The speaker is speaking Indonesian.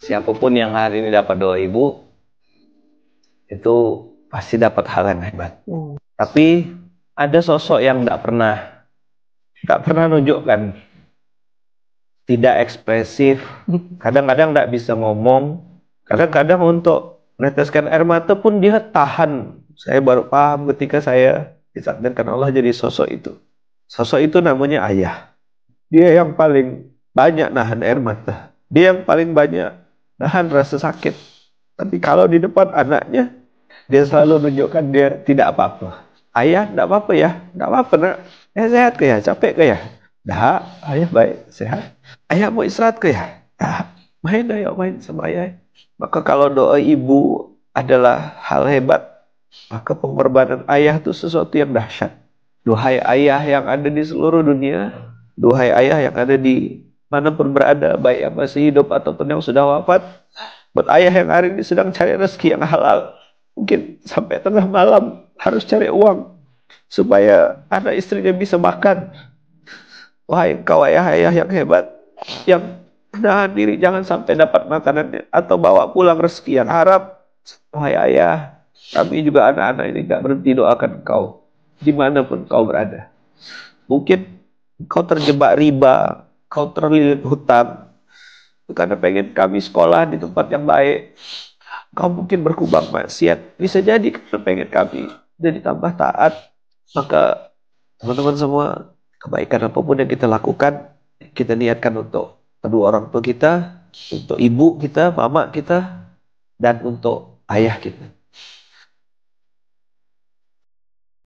Siapapun yang hari ini dapat doa ibu, itu pasti dapat hal yang hebat. Hmm. Tapi ada sosok yang tidak pernah, tidak pernah nunjukkan, tidak ekspresif, kadang-kadang tidak bisa ngomong, kadang-kadang untuk meneteskan air mata pun dia tahan. Saya baru paham ketika saya ditakdirkan Allah jadi sosok itu. Sosok itu namanya ayah. Dia yang paling banyak nahan air mata. Dia yang paling banyak nahan rasa sakit. Tapi kalau di depan anaknya, dia selalu menunjukkan dia tidak apa-apa. Ayah, tidak apa-apa ya. Tidak apa-apa nak. Eh, sehat ke ya? Capek ke ya? Dah, ayah baik, sehat. Ayah mau istirahat ke ya? Dah, main ayo main sama ayah. Maka kalau doa ibu adalah hal hebat, maka pengorbanan ayah itu sesuatu yang dahsyat. Duhai ayah yang ada di seluruh dunia, duhai ayah yang ada di manapun berada, baik yang masih hidup ataupun yang sudah wafat, buat ayah yang hari ini sedang cari rezeki yang halal, mungkin sampai tengah malam harus cari uang supaya anak istrinya bisa makan. Wahai kau ayah-ayah yang hebat, yang menahan diri jangan sampai dapat makanan atau bawa pulang rezeki yang harap. Wahai ayah, kami juga anak-anak ini gak berhenti doakan kau dimanapun kau berada. Mungkin kau terjebak riba, kau terlilit hutang karena pengen kami sekolah di tempat yang baik. Kau mungkin berkubang maksiat. Ya, bisa jadi karena pengen kami dan ditambah taat. Maka teman-teman semua, kebaikan apapun yang kita lakukan, kita niatkan untuk kedua orang tua kita, untuk ibu kita, mama kita, dan untuk ayah kita.